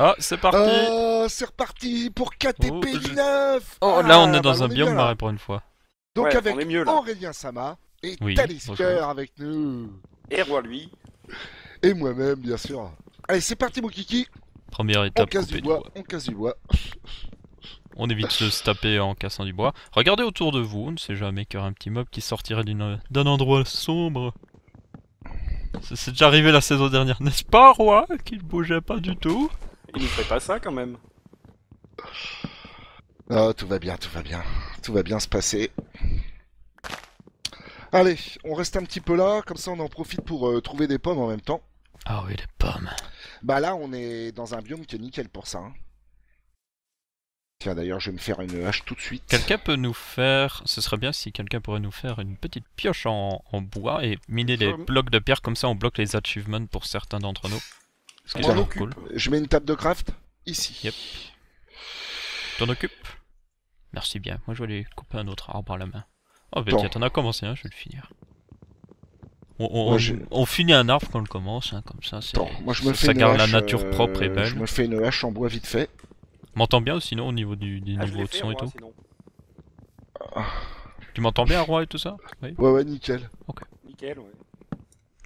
Ah, c'est parti oh, C'est reparti pour KTP9 Là, on est dans un biome marré pour une fois. Donc avec mieux, Aurélien Sama et oui, avec nous. Et Roi lui. Et moi-même, bien sûr. Allez, c'est parti, mon kiki Première étape, on casse du bois, On casse du bois. On évite de se taper en cassant du bois. Regardez autour de vous, on ne sait jamais qu'il y aura un petit mob qui sortirait d'un endroit sombre. C'est déjà arrivé la saison dernière, n'est-ce pas, Roi Qu'il bougeait pas du tout il ne ferait pas ça quand même. Oh, tout va bien, tout va bien. Tout va bien se passer. Allez, on reste un petit peu là, comme ça on en profite pour euh, trouver des pommes en même temps. Ah oui, des pommes. Bah là, on est dans un biome qui est nickel pour ça. Hein. Tiens, d'ailleurs, je vais me faire une hache tout de suite. Quelqu'un peut nous faire. Ce serait bien si quelqu'un pourrait nous faire une petite pioche en, bois et miner des blocs de pierre, comme ça on bloque les achievements pour certains d'entre nous cool. Je mets une table de craft ici. Yep. T'en occupes Merci bien. Moi, je vais aller couper un autre arbre à la main. Oh, ben tiens, t'en as commencé hein, je vais le finir. On, finit un arbre quand on le commence, hein, comme ça. moi, je me ça, fais garde la nature euh, propre et belle. Je me fais une hache en bois vite fait. M'entends bien aussi, sinon au niveau du, ah, niveau de son et tout Tu m'entends bien, roi et tout ça oui Ouais, ouais, nickel. Ok. Nickel,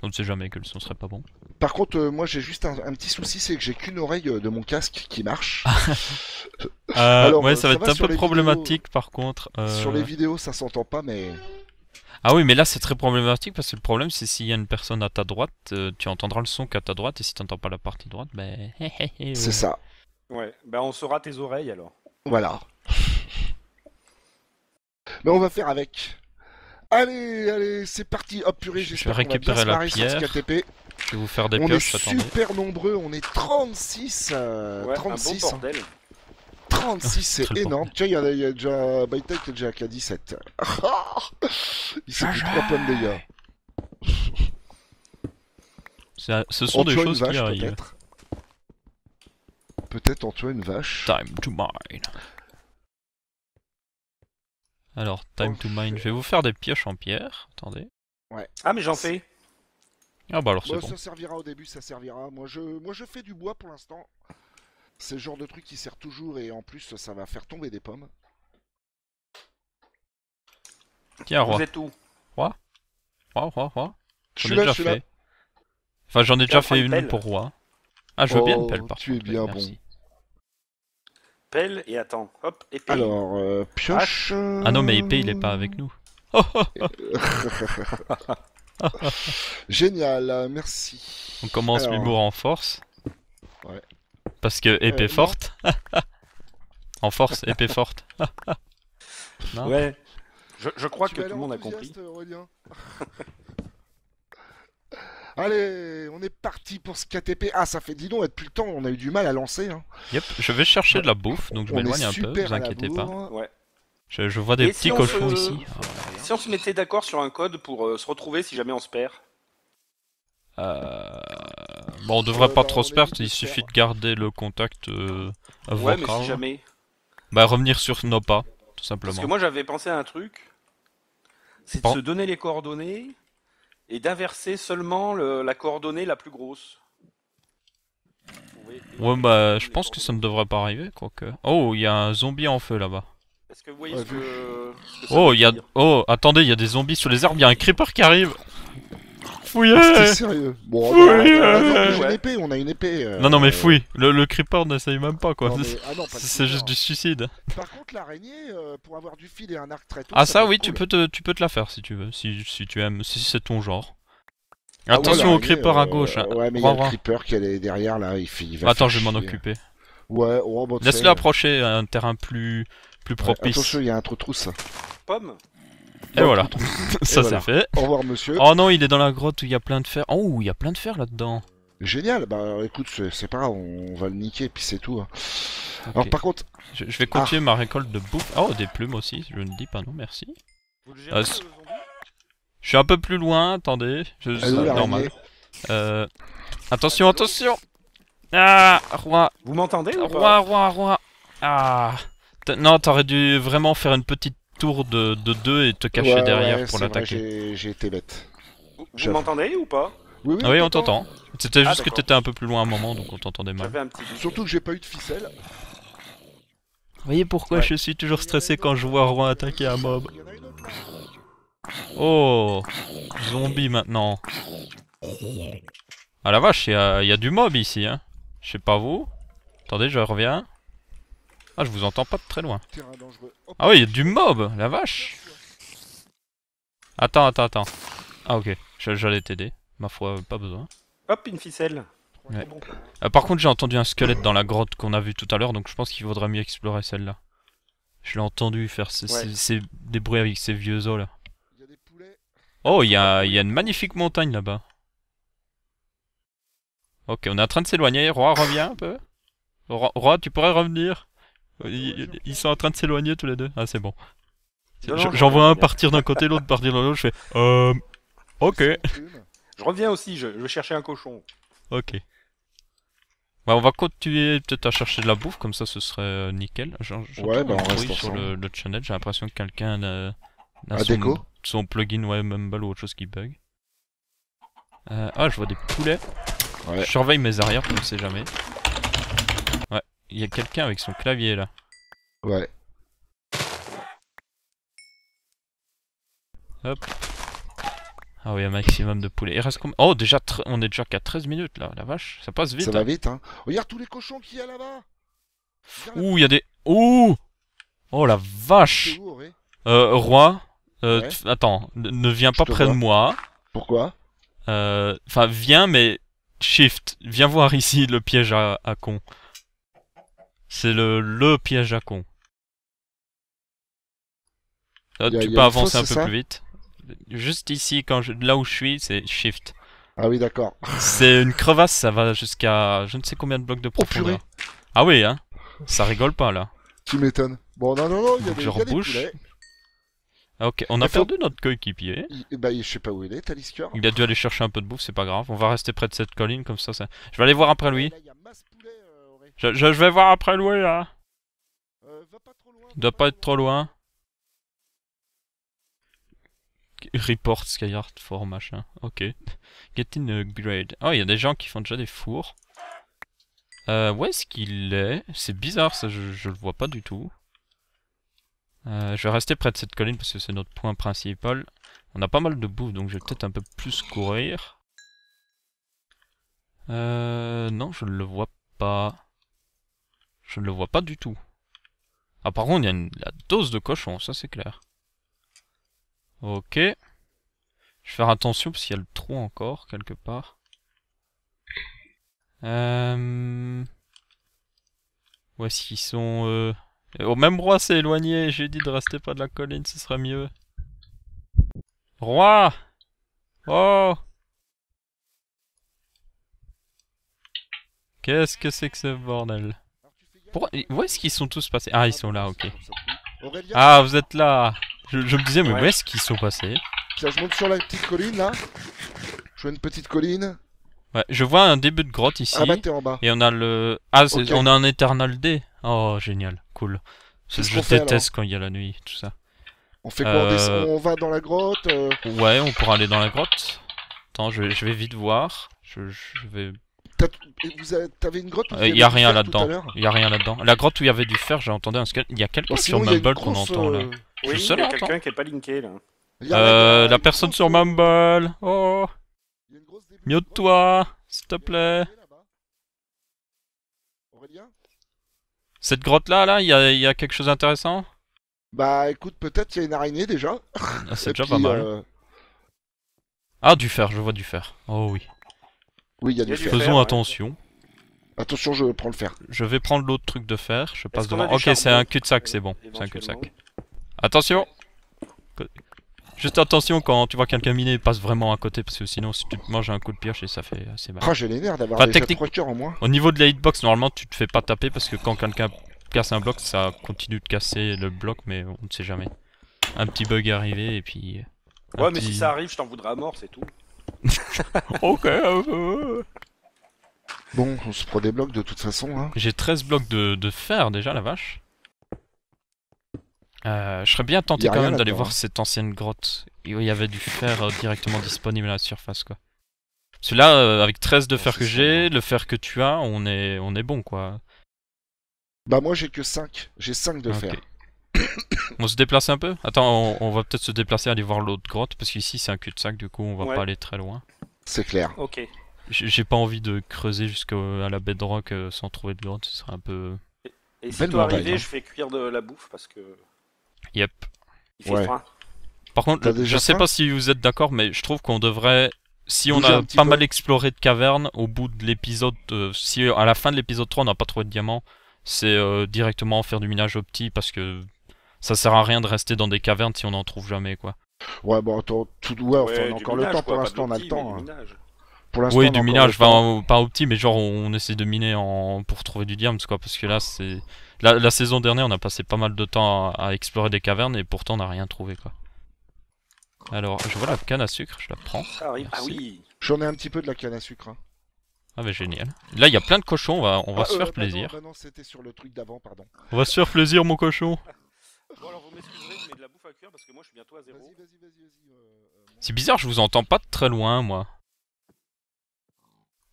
On ne sait jamais que le son serait pas bon. Par contre, euh, moi j'ai juste un, petit souci, c'est que j'ai qu'une oreille euh, de mon casque qui marche. Euh, alors, ouais, ça, va être un peu problématique par contre. Sur les vidéos, ça s'entend pas, mais. Ah oui, mais là c'est très problématique parce que le problème c'est s'il y a une personne à ta droite, tu entendras le son qu'à ta droite et si tu pas la partie droite, ben. c'est ça. Ouais, ben on saura tes oreilles alors. Voilà. Mais ben, on va faire avec. Allez, allez, c'est parti. Hop, oh, purée, j'espère qu'on va bien se je vais vous faire des on est super nombreux, on est 36. 36. 36, c'est énorme. Tiens, il y, a déjà Bytec qui est déjà qu'à 17. il s'est pris 3 points de dégâts. ce sont des choses qui arrivent. Peut-être peut en une vache. Time to mine. Alors, time to mine. Je vais vous faire des pioches en pierre. Attendez. Ouais. Ah, mais j'en fais. Ah bah alors c'est Ça servira au début, ça servira. Moi je, moi je fais du bois pour l'instant. C'est le genre de truc qui sert toujours et en plus ça va faire tomber des pommes. Tiens, roi. Vous êtes où Roi Roi, roi, roi. J'en ai déjà fait. Enfin j'en ai déjà fait une, pour roi. Ah je veux bien une oh, pelle par Tu es bien Merci. bon. Pelle et attends, hop, épée. Alors, euh, pioche. Ah. ah non mais épée il est pas avec nous. Génial, merci. On commence l'humour en force. Ouais. Parce que épée euh, forte. en force, épée forte. Ouais. Je, crois que tout le monde a compris. Allez, on est parti pour ce KTP. Ah, ça fait, dis donc, depuis le temps, on a eu du mal à lancer. Hein. Yep, je vais chercher de la bouffe, donc je m'éloigne un peu, vous inquiétez pas. Je, vois des petits cochons ici. Si on se mettait d'accord sur un code pour euh, se retrouver si jamais on se perd. Euh... Bon, on devrait pas trop se perdre, il suffit de garder le contact euh, ouais, mais si jamais. Bah, revenir sur nos pas, tout Parce que moi j'avais pensé à un truc, c'est de se donner les coordonnées et d'inverser seulement la coordonnée la plus grosse. Ouais, bah, je pense que ça ne devrait pas arriver, quoique. Oh, il y a un zombie en feu là-bas. Est-ce que vous voyez ouais, ce que, Oh, il y a... Oh, attendez, il y a des zombies sur les arbres, il y a un creeper qui arrive Fouillez ah, C'était sérieux Bon, on Fouillez on a une épée, on a une épée euh, Non, non, mais fouille Le, le creeper n'essaye même pas, quoi. Ah c'est juste du hein. suicide. Par contre, l'araignée, euh, pour avoir du fil et un arc très tôt... Ah ça, oui, tu, peux te, tu peux te la faire, si tu veux, si, si tu aimes, si c'est ton genre. Ah Attention au creeper à euh, gauche. Hein. Ouais, mais il y a le creeper qui est derrière, là, il, il va Attends, je vais m'en occuper. Ouais, oh, bah, Laisse-le approcher à un terrain plus plus propice. attention, il y a un trou trousse. Pomme Et voilà, ça c'est fait. Au revoir, monsieur. Oh non, il est dans la grotte où il y a plein de fer. Oh, il y a plein de fer là-dedans. Génial. Bah, écoute, c'est pas grave, on va le niquer, et puis c'est tout. Hein. Alors, par contre, je, vais continuer ah. ma récolte de bouffe. Oh, des plumes aussi, je ne dis pas non, merci. Ah, je suis un peu plus loin, attendez. Je, suis ah, normal. Euh, attention, attention Ah Roi, Vous m'entendez ou pas roi, roi, roi Ah non, t'aurais dû vraiment faire une petite tour de, deux et te cacher derrière pour l'attaquer. J'ai été bête. Vous m'entendez ou pas oui, ah oui, on t'entend. C'était ah, juste que t'étais un peu plus loin à un moment, donc on t'entendait mal. Surtout que j'ai pas eu de ficelle. Vous voyez pourquoi je suis toujours stressé quand je vois Rouen attaquer un mob Oh Zombie maintenant Ah la vache, il y, a du mob ici, hein. Je sais pas vous. Attendez, je reviens. Ah, je vous entends pas de très loin. Ah oui, il y a du mob, la vache. Attends, attends, attends. Ah ok, j'allais t'aider. Ma foi, pas besoin. Hop, une ficelle. Euh, par contre, j'ai entendu un squelette dans la grotte qu'on a vu tout à l'heure, donc je pense qu'il vaudrait mieux explorer celle-là. Je l'ai entendu faire des bruits avec ces vieux os là. Oh, il y a, une magnifique montagne là-bas. Ok, on est en train de s'éloigner. Roi, reviens un peu. Roi, tu pourrais revenir. Ils, sont en train de s'éloigner tous les deux. Ah, c'est bon. J'en vois un partir d'un côté, l'autre partir de l'autre. Je fais euh, Ok. Je reviens aussi, je, vais chercher un cochon. Ok. Bah, on va continuer peut-être à chercher de la bouffe, comme ça ce serait euh, nickel. ouais, bah sur le, channel, j'ai l'impression que quelqu'un a, son, plugin ouais, Mumble ou autre chose qui bug. Euh, ah, je vois des poulets. Je surveille mes arrières, on ne sait jamais. Il y a quelqu'un avec son clavier là. Ouais. Hop. Ah oui, un maximum de poulets. Il reste combien Oh, déjà, on est déjà qu'à 13 minutes là, la vache. Ça passe vite. Ça va hein. vite, hein. Oh, regarde tous les cochons qu'il y a là-bas. Ouh, il y a des. Ouh Oh la vache euh, Roi, euh, attends, ne viens pas près de moi. Pourquoi euh, Enfin, viens, mais shift. Viens voir ici le piège à con. C'est le, piège à con. Ah, tu peux avancer un peu plus vite. Juste ici, quand je, là où je suis, c'est Shift. Ah oui, d'accord. C'est une crevasse, ça va jusqu'à je ne sais combien de blocs de oh, profondeur. ah oui, hein. Ça rigole pas là. Tu m'étonnes. Bon, non, non, non, il y a des, je rebouche. Ah, ok, on a perdu notre coéquipier. Bah, je sais pas où il est, Talisker. Il a dû aller chercher un peu de bouffe, c'est pas grave. On va rester près de cette colline, comme ça, ça... Je vais aller voir après lui. Je, vais voir après loin là. Euh, va Doit pas être trop loin. Report Skyheart for machin. Ok. Get in grade. Oh, il y a des gens qui font déjà des fours. Euh, où est-ce qu'il est C'est bizarre, ça, je, le vois pas du tout. Euh, je vais rester près de cette colline parce que c'est notre point principal. On a pas mal de bouffe, donc je vais peut-être un peu plus courir. Euh, non, je le vois pas. Je ne le vois pas du tout. Ah, par contre, il y a une, la dose de cochon, ça c'est clair. Ok. Je vais faire attention parce qu'il y a le trou encore, quelque part. Euh... Où est sont euh, Au même roi s'est éloigné, j'ai dit de rester pas de la colline, ce serait mieux. Roi Oh Qu'est-ce que c'est que ce bordel pourquoi Où est-ce qu'ils sont tous passés Ah, ils sont là, ok. Ah, vous êtes là Je, je me disais, mais où est-ce qu'ils sont passés Tiens, je monte sur la petite colline là. Je vois une petite colline. ouais, Je vois un début de grotte ici. Ah bah t'es en bas. Et on a le... Ah, on a un Eternal D. Oh, génial, cool. Je déteste quand il y a la nuit, tout ça. On fait quoi on, euh, on va dans la grotte. Euh ouais, on pourra aller dans la grotte. Attends, je vais, vite voir. Je, je vais T'avais une grotte euh, Il y a rien là-dedans. Il y a rien là-dedans. La grotte où il y avait du fer, j'ai entendu un Il y a quelqu'un sur Mumble qu'on entend là. Oui, il y a euh, quelqu'un qui est pas linké là. Euh, la personne sur Mumble. Oh. Mieux de toi, s'il te plaît. Cette grotte là, là, il y a, quelque chose d'intéressant Bah écoute, peut-être qu'il y a une araignée déjà. Ah, c'est déjà pas mal. Euh, ah, du fer, je vois du fer. Oh oui. Oui, il y a Faisons attention. Attention, je prends le fer. Je vais prendre l'autre truc de fer, je passe devant. Ok, c'est un cul-de-sac, c'est bon. C'est un cul-de-sac. Attention Juste attention quand tu vois quelqu'un miner, passe vraiment à côté parce que sinon si tu te manges un coup de pioche et ça fait assez mal. Ah, j'ai les d'avoir en Au niveau de la hitbox, normalement tu te fais pas taper parce que quand quelqu'un casse un bloc, ça continue de casser le bloc, mais on ne sait jamais. Un petit bug est arrivé et puis. Ouais, mais si ça arrive, je t'en voudrais à mort, c'est tout. ok. Euh, euh, euh. Bon, on se prend des blocs de toute façon. Hein. J'ai 13 blocs de, fer déjà, la vache. je serais bien tenté quand même d'aller voir hein. cette ancienne grotte. Il y avait du fer directement disponible à la surface, quoi. celui là, avec 13 de ah, fer que j'ai, hein. le fer que tu as, on est, on est bon, quoi. Bah moi j'ai que 5. J'ai 5 de ah, fer. on se déplace un peu Attends, on, va peut-être se déplacer aller voir l'autre grotte, parce qu'ici c'est un cul-de-sac, du coup on va pas aller très loin. C'est clair. Ok. J'ai pas envie de creuser jusqu'à la de baie rock euh, sans trouver de grotte, ce serait un peu... Et, si tu arrives, hein. je vais cuire de la bouffe, parce que... Yep. Il fait Par contre, je sais pas si vous êtes d'accord, mais je trouve qu'on devrait si on a pas mal exploré de cavernes, au bout de l'épisode, euh, si à la fin de l'épisode 3 on n'a pas trouvé de diamants, c'est euh, directement faire du minage petit parce que ça sert à rien de rester dans des cavernes si on n'en trouve jamais, quoi. Ouais, bon, tout, ouais, on a encore le temps, pour l'instant, on a le temps. oui, hein. du minage, pas au petit, mais genre, on, essaie de miner en... pour trouver du diamant, quoi, parce que là, c'est... La, saison dernière, on a passé pas mal de temps à, explorer des cavernes, et pourtant, on n'a rien trouvé, quoi. Alors, je vois la canne à sucre, je la prends. Ah oui ah J'en ai un petit peu de la canne à sucre. Hein. Ah bah génial. Là, il y a plein de cochons, on va, ah, se faire euh, plaisir. le truc On va se faire plaisir, mon cochon Bon, alors vous m'excuserez, je mets de la bouffe à cuire parce que moi je suis bientôt à zéro. Vas-y, vas-y, vas-y, vas-y. Euh, euh, c'est bizarre, je vous entends pas de très loin, moi.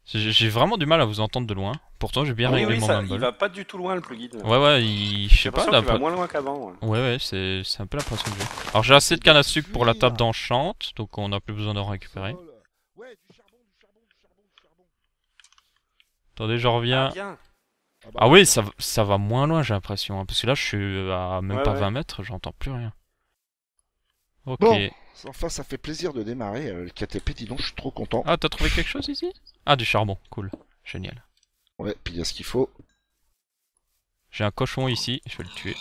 J'ai vraiment du mal à vous entendre de loin. Pourtant, j'ai bien oui, réglé oui, mon ça, Il va pas du tout loin le plugin. Ouais, ouais, il... je sais pas. Là, il va moins loin qu'avant. Ouais, ouais, ouais c'est un peu l'impression que j'ai. Alors, j'ai assez de canne à sucre pour la table d'enchante donc on a plus besoin d'en récupérer. Ouais, du charbon, du charbon, du charbon, Attendez, je reviens. Ah, ah, bah, ah, oui, ça, va moins loin, j'ai l'impression. Hein, parce que là, je suis à même pas 20 mètres, j'entends plus rien. Ok. Bon, enfin, ça fait plaisir de démarrer euh, le KTP, dis donc, je suis trop content. Ah, t'as trouvé quelque chose ici Ah, du charbon, cool. Génial. Ouais, puis il y a ce qu'il faut. J'ai un cochon ici, je vais le tuer.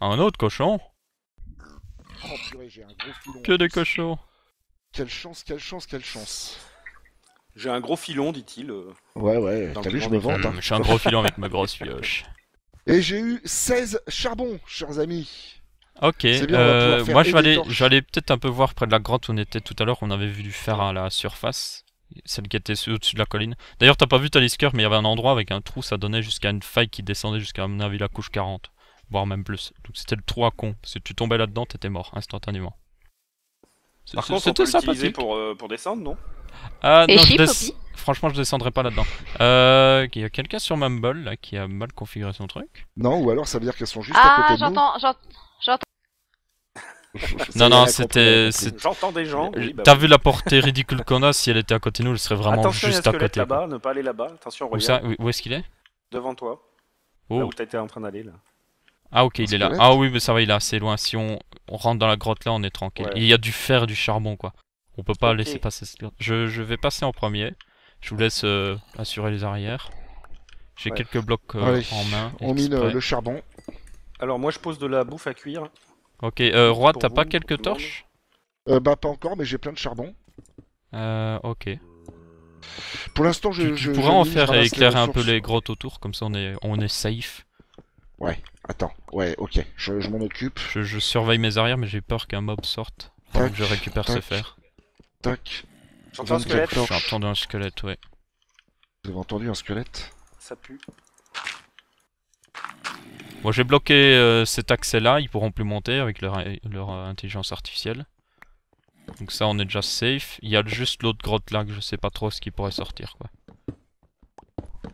Un autre cochon Oh purée, j'ai un gros filon. Que des cochons Quelle chance, quelle chance, quelle chance j'ai un gros filon, dit-il. Euh, ouais, ouais, t'as vu, je me vante. Hein. Hum, un gros filon avec ma grosse pioche. Et j'ai eu 16 charbons, chers amis. Ok, euh, moi je vais, peut-être un peu voir près de la grotte où on était tout à l'heure, on avait vu du fer à la surface, celle qui était au-dessus de la colline. D'ailleurs t'as pas vu Talisker, mais il y avait un endroit avec un trou, ça donnait jusqu'à une faille qui descendait jusqu'à mon avis la couche 40, voire même plus. Donc c'était le trou à con, si tu tombais là-dedans t'étais mort instantanément. Par contre, tout ça l'utiliser pour, euh, pour descendre, non Ah non, franchement, je descendrai pas là-dedans. Euh, il y a quelqu'un sur Mumble là qui a mal configuré son truc. Non, ou alors ça veut dire qu'elles sont juste à ah, côté de nous. Ah, j'entends, j'entends. non, non, c'était. J'entends des gens. Oui, bah T'as vu la portée ridicule qu'on a Si elle était à côté de nous, elle serait vraiment juste à côté. là-bas, ne pas aller là-bas. Attention, regarde. Où, où est-ce qu'il est Devant toi. Oh. Là où t'étais en train d'aller là. Ah ok, il est là. Ah oui, mais ça va, il est assez loin. Si on, on rentre dans la grotte là, on est tranquille. Il y a du fer du charbon, quoi. On peut pas laisser passer cette grotte. Je, vais passer en premier. Je vous laisse euh, assurer les arrières. J'ai quelques blocs euh, en main. On mine euh, le charbon. Alors moi je pose de la bouffe à cuire. Ok, euh, Roi, t'as pas quelques torches Bah pas encore, mais j'ai plein de charbon. Euh, ok. Pour l'instant, je, tu, pourrais en faire éclairer un peu les grottes autour, comme ça on est, on est safe. Ouais, attends. Ouais, ok. Je, m'en occupe. Je, surveille mes arrières, mais j'ai peur qu'un mob sorte. Tac, que je récupère ce fer. Tac. J'entends un squelette. J'ai entendu un squelette, ouais. Vous avez entendu un squelette Ça pue. Moi j'ai bloqué euh, cet accès là, ils pourront plus monter avec leur, euh, intelligence artificielle. Donc ça on est déjà safe. Il y a juste l'autre grotte là que je sais pas trop ce qui pourrait sortir quoi.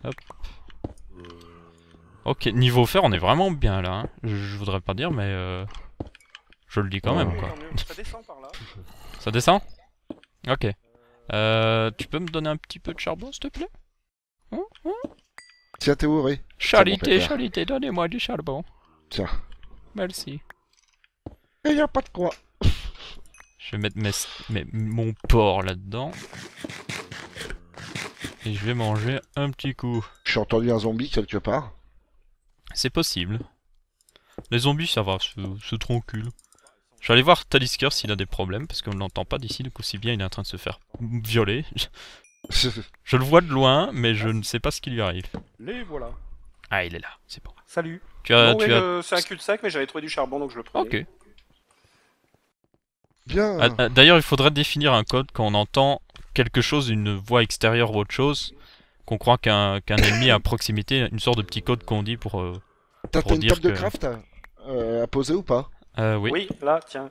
Hop. Ok, niveau fer, on est vraiment bien là. Hein. Je, voudrais pas dire, mais euh, je le dis quand même quoi. Ça descend par là. Ça descend Ok. Euh, tu peux me donner un petit peu de charbon, s'il te plaît hein, hein Tiens, t'es oui. Charité, charité, donnez-moi du charbon. Tiens. Merci. Et y a pas de quoi. je vais mettre mes, mon porc là-dedans. Et je vais manger un petit coup. J'ai entendu un zombie quelque part. C'est possible. Les zombies, ça va, se cul. Je vais aller voir Talisker s'il a des problèmes, parce qu'on ne l'entend pas d'ici, donc aussi bien il est en train de se faire violer. je le vois de loin, mais je ne sais pas ce qui lui arrive. Les voilà. Ah, il est là, c'est bon. Salut. C'est un cul-de-sac, mais j'avais trouvé du charbon, donc je le prenais. Ok. Bien. Ah, ah, d'ailleurs, il faudrait définir un code quand on entend quelque chose, une voix extérieure ou autre chose qu'on croit qu'un qu'un ennemi à proximité, une sorte de petit code qu'on dit pour. Euh, t'as une table de craft euh, à, poser ou pas euh, oui. oui. là, tiens.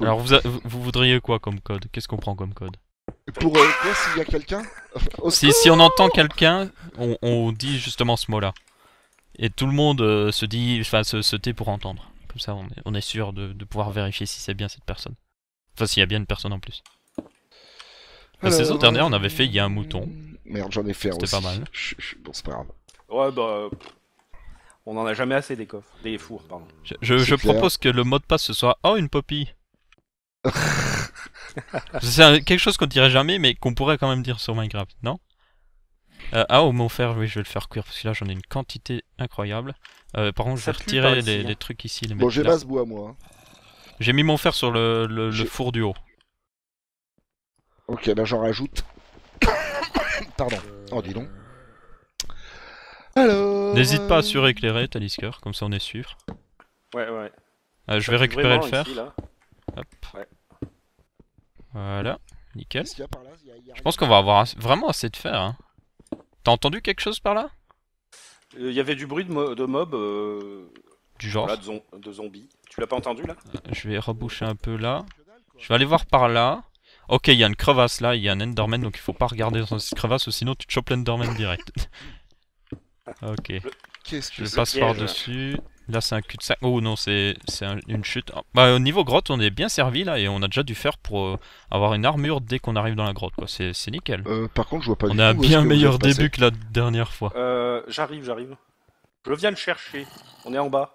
Alors vous, vous, voudriez quoi comme code Qu'est-ce qu'on prend comme code Pour s'il y a quelqu'un si, si, on entend quelqu'un, on, dit justement ce mot-là. Et tout le monde se dit, enfin se, se, tait pour entendre. Comme ça on est, sûr de, de, pouvoir vérifier si c'est bien cette personne. Enfin s'il y a bien une personne en plus. La saison dernière on avait fait il y a un mouton. Merde, j'en ai fait aussi. C'est pas mal. bon, c'est pas grave. Ouais, bah. On en a jamais assez des coffres. Des fours, pardon. Je, propose que le mot de passe ce soit Oh, une poppy C'est quelque chose qu'on dirait jamais, mais qu'on pourrait quand même dire sur Minecraft, non euh, ah, au mot fer, oui, je vais le faire cuire parce que là j'en ai une quantité incroyable. Euh, par contre, je vais retirer les, hein. trucs ici. bon, j'ai pas ce bois moi. Hein. J'ai mis mon fer sur le, four du haut. Ok, là bah, j'en rajoute. Pardon. Euh, oh, dis donc. Euh, N'hésite pas à euh, suréclairer Talisker, comme ça on est sûr. Ouais, ouais. je vais récupérer le fer. Voilà, nickel. je pense qu'on va avoir vraiment assez de fer. Hein. T'as entendu quelque chose par là Il y avait du bruit de, mobs de mob. Du genre de, zombies. Tu l'as pas entendu là Je vais reboucher un peu là. Je vais aller voir par là. Ok, il y a une crevasse là, il y a un Enderman, donc il faut pas regarder dans cette crevasse, sinon tu te chopes l'Enderman direct. ok. Je passe par-dessus. Là, c'est un cul-de-sac. Oh non, c'est une chute. Ah, bah, au niveau grotte, on est bien servi là, et on a déjà dû faire pour euh, avoir une armure dès qu'on arrive dans la grotte, quoi. C'est nickel. Euh, par contre, je vois pas on a un bien meilleur début que la dernière fois. Euh, j'arrive, j'arrive. Je viens de chercher. On est en bas.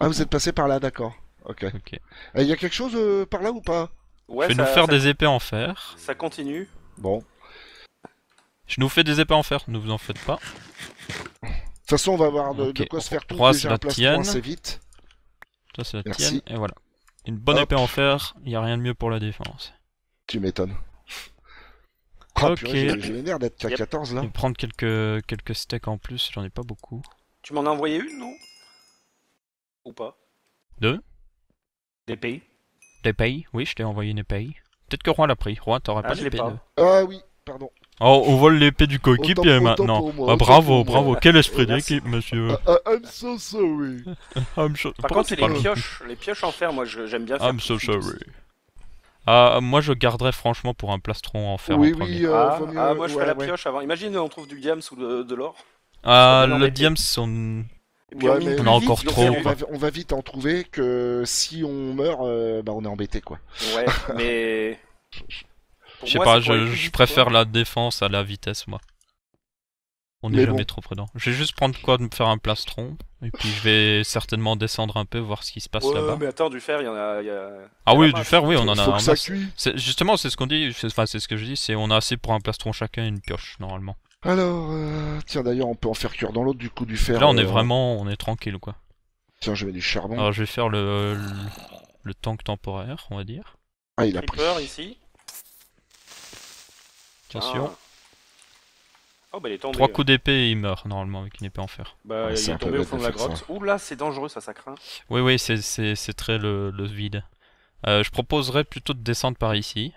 Ah, vous êtes passé par là, d'accord. Ok. Il y a quelque chose euh, par là ou pas je vais nous faire des épées en fer. Ça continue. Bon. Je nous fais des épées en fer, ne vous en faites pas. De toute façon, on va avoir de, quoi se faire tout déjà la tienne. assez vite. Ça, c'est la tienne, et voilà. Une bonne épée en fer, il n'y a rien de mieux pour la défense. Tu m'étonnes. Ah, ok. J'ai 14 là. prendre quelques, quelques steaks en plus, j'en ai pas beaucoup. Tu m'en as envoyé une, non Ou pas Deux Des pays T'es Oui, je t'ai envoyé une épée. Peut-être que Roi l'a pris. Roi, t'aurais ah, pas l'épée. Ah oui, pardon. Oh, on voit l'épée du coéquipier maintenant. Ah, bravo, bravo. Quel esprit d'équipe, monsieur. Ah, I'm so sorry. I'm Par contre, c'est les pioches, les pioches en fer, moi j'aime bien faire. I'm so sorry. Ah, moi je garderais franchement pour un plastron en fer. Oui, en oui, euh, ah, moi je ouais, la pioche avant. Imagine, on trouve du diams ou de, de l'or. Ah, le diams, on on, a encore trop. On va, vite en trouver que si on meurt, euh, bah, on est embêté quoi. Ouais, mais. je sais pas, je, préfère la défense à la vitesse moi. On n'est jamais trop prudent. Je vais juste prendre quoi de me faire un plastron. Et puis je vais certainement descendre un peu, voir ce qui se passe là-bas. mais attends, du fer, il y en a. Ah oui, du fer, oui, on en a. un ça Justement, c'est ce qu'on dit, enfin, c'est ce que je dis, c'est on a assez pour un plastron chacun et une pioche, normalement. Alors, euh, tiens, d'ailleurs, on peut en faire cuire dans l'autre du coup du fer. Là, on euh, est vraiment, on est tranquille, quoi. Tiens, je mets du charbon. Alors, je vais faire le, le, tank temporaire, on va dire. Ah, il a pris. peur ici. Attention. Ah. Oh bah Trois coups d'épée et il meurt normalement avec une épée en fer. Bah il est, tombé au fond de la grotte. Ouh là c'est dangereux ça, ça craint. Oui oui c'est très le, le vide. Euh, je proposerais plutôt de descendre par ici.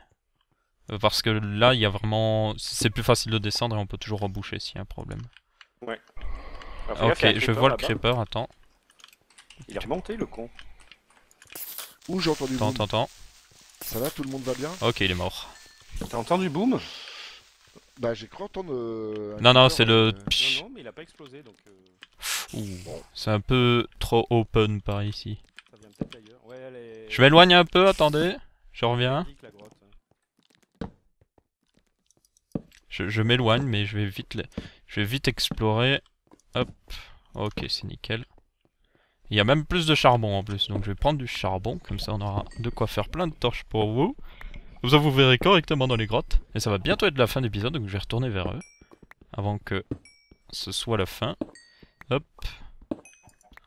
Parce que là, il y a vraiment. C'est plus facile de descendre et on peut toujours reboucher s'il y a un problème. Ouais. ok, je vois le creeper, attends. Il est remonté le con. Où j'ai entendu Attends, attends. Ça va, tout le monde va bien Ok, il est mort. T'as entendu boom Bah, j'ai cru entendre. Euh, non, non, c'est le. Euh, non, mais il a pas explosé donc. Euh, c'est un peu trop open par ici. Ça vient Ouais, Je m'éloigne un peu, attendez. Je reviens. Je, m'éloigne, mais je vais vite, explorer. Hop. Ok, c'est nickel. Il y a même plus de charbon en plus, donc je vais prendre du charbon, comme ça on aura de quoi faire plein de torches pour vous. Vous vous verrez correctement dans les grottes. Et ça va bientôt être la fin de l'épisode, donc je vais retourner vers eux. Avant que ce soit la fin. Hop.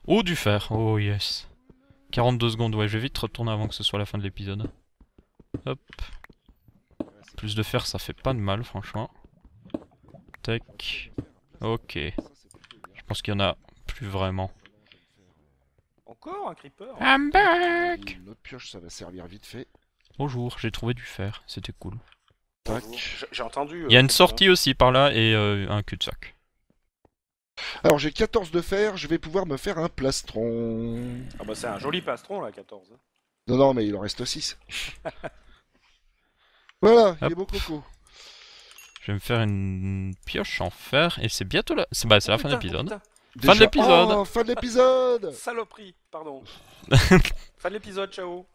Oh, du fer Oh yes 42 secondes, ouais, je vais vite retourner avant que ce soit la fin de l'épisode. Hop. Plus de fer, ça fait pas de mal, franchement. Tac. Ok. Je pense qu'il y en a plus vraiment. Encore un creeper hein. I'm back pioche, ça va servir vite fait. Bonjour, j'ai trouvé du fer, c'était cool. Tac. J'ai entendu. Euh, il y a une sortie hein. aussi par là et euh, un cul-de-sac. Alors j'ai 14 de fer, je vais pouvoir me faire un plastron. Ah bah c'est un joli plastron là, 14. Hein. Non, non, mais il en reste 6. Voilà, il est bon coco. Je vais me faire une pioche en fer et c'est bientôt là. Bah, c'est la fin de l'épisode. fin de l'épisode. Oh, fin de l'épisode. Saloperie, pardon. fin de l'épisode, ciao.